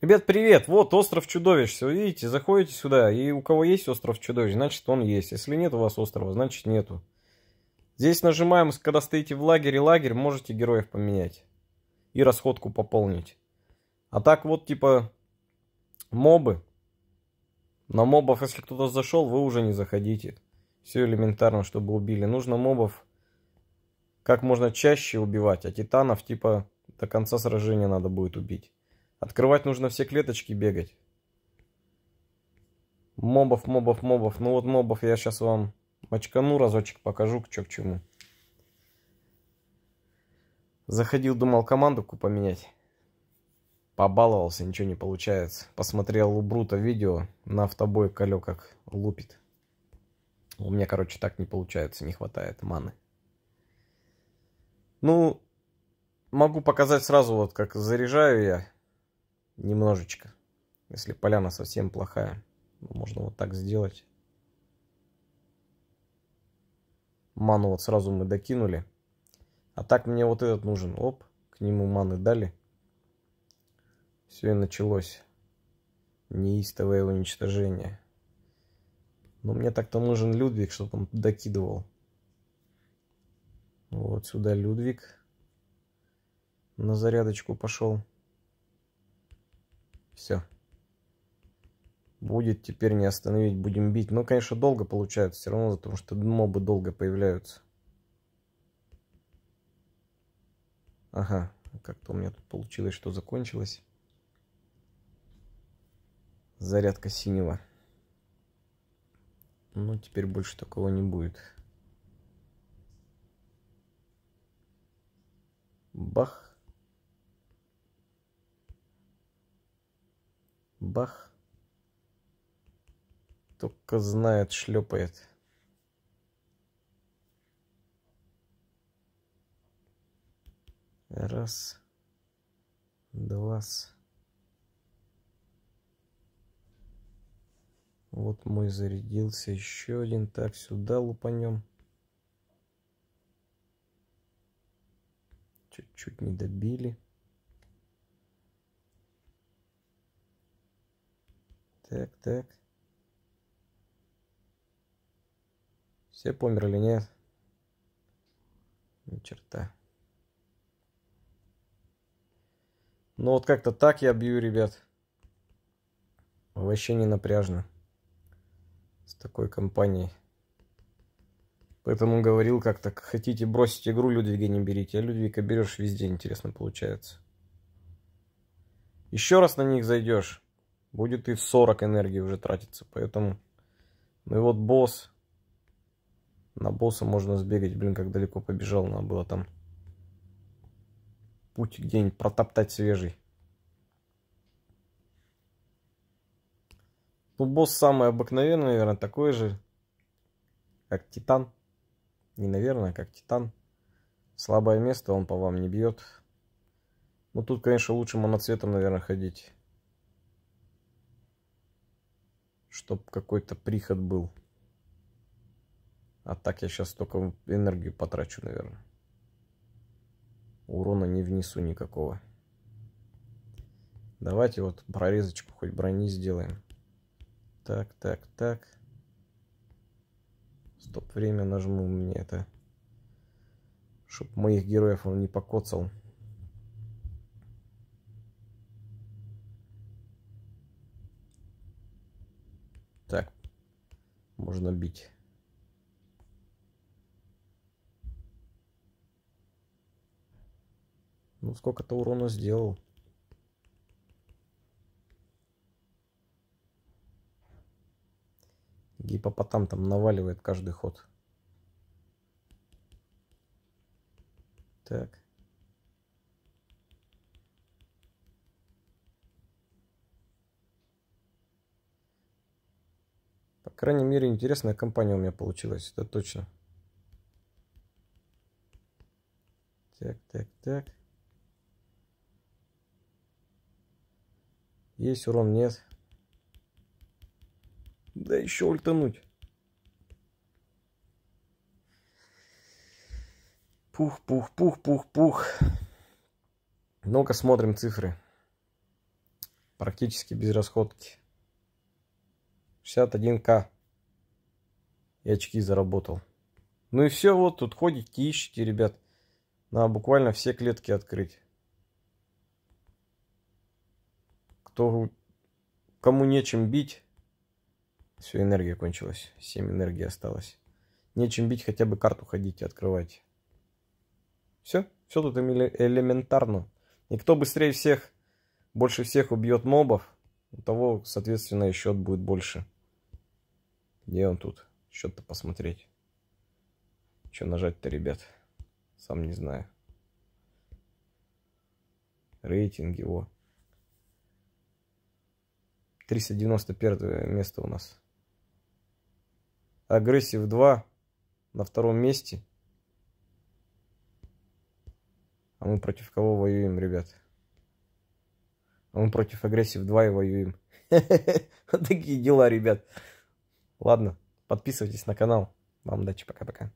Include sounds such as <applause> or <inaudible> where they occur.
Ребят, привет! Вот остров чудовищ. Все видите, заходите сюда. И у кого есть остров чудовищ, значит он есть. Если нет у вас острова, значит нету. Здесь нажимаем, когда стоите в лагере, лагерь, можете героев поменять. И расходку пополнить. А так вот, типа, мобы. На мобов, если кто-то зашел, вы уже не заходите. Все элементарно, чтобы убили. Нужно мобов как можно чаще убивать, а титанов, типа, до конца сражения надо будет убить. Открывать нужно все клеточки, бегать. Мобов, мобов, мобов. Ну вот мобов я сейчас вам мочкану разочек, покажу, что к чему. Заходил, думал командуку поменять. Побаловался, ничего не получается. Посмотрел у Брута видео на автобой колё как лупит. У меня, короче, так не получается, не хватает маны. Ну, могу показать сразу, вот как заряжаю я немножечко. Если поляна совсем плохая, ну, можно вот так сделать. Ману вот сразу мы докинули. А так мне вот этот нужен. Оп, к нему маны дали. Все и началось. Неистовое уничтожение. Но мне так-то нужен Людвиг, чтобы он докидывал. Вот сюда Людвиг на зарядочку пошел. Все. Будет теперь не остановить, будем бить. Но, ну, конечно, долго получается все равно, потому что мобы долго появляются. Ага, как-то у меня тут получилось, что закончилось. Зарядка синего. Ну, теперь больше такого не будет. Бах. Бах. Только знает, шлепает. Раз. Два. Вот мой зарядился. Еще один. Так, сюда лупанем. Чуть-чуть не добили. Так, так. Все померли, нет? Ни черта. Ну вот как-то так я бью, ребят. Вообще не напряжно. С такой компанией. Поэтому говорил как-то, хотите бросить игру, Людвига не берите. А Людвига берешь везде, интересно получается. Еще раз на них зайдешь будет и в 40 энергии уже тратиться. Поэтому, ну и вот босс, на босса можно сбегать. Блин, как далеко побежал, надо было там путь где-нибудь протоптать свежий. Ну, босс самый обыкновенный, наверное, такой же, как Титан. Не наверное, как Титан. Слабое место, он по вам не бьет. Ну, тут, конечно, лучше моноцветом, наверное, ходить. чтобы какой-то приход был. А так я сейчас только энергию потрачу, наверное. Урона не внесу никакого. Давайте вот прорезочку хоть брони сделаем. Так, так, так. Стоп, время нажму мне это. Чтоб моих героев он не покоцал. Так, можно бить. Ну, сколько-то урона сделал. Гипопотам там наваливает каждый ход. Так. крайней мере, интересная компания у меня получилась, это точно. Так, так, так. Есть урон, нет. Да еще ультануть. Пух, пух, пух, пух, пух. Ну-ка смотрим цифры. Практически без расходки. 61к. И очки заработал. Ну и все, вот тут ходите, ищите, ребят. Надо буквально все клетки открыть. Кто, кому нечем бить. Все, энергия кончилась. 7 энергии осталось. Нечем бить, хотя бы карту ходите, открывайте. Все, все тут элементарно. И кто быстрее всех, больше всех убьет мобов, у того, соответственно, и счет будет больше. Где он тут? Счет-то посмотреть. Че нажать-то, ребят? Сам не знаю. Рейтинг его. 391 место у нас. Агрессив 2 на втором месте. А мы против кого воюем, ребят? А мы против агрессив 2 и воюем. <laughs> Такие дела, ребят. Ладно, подписывайтесь на канал. Вам удачи, пока-пока.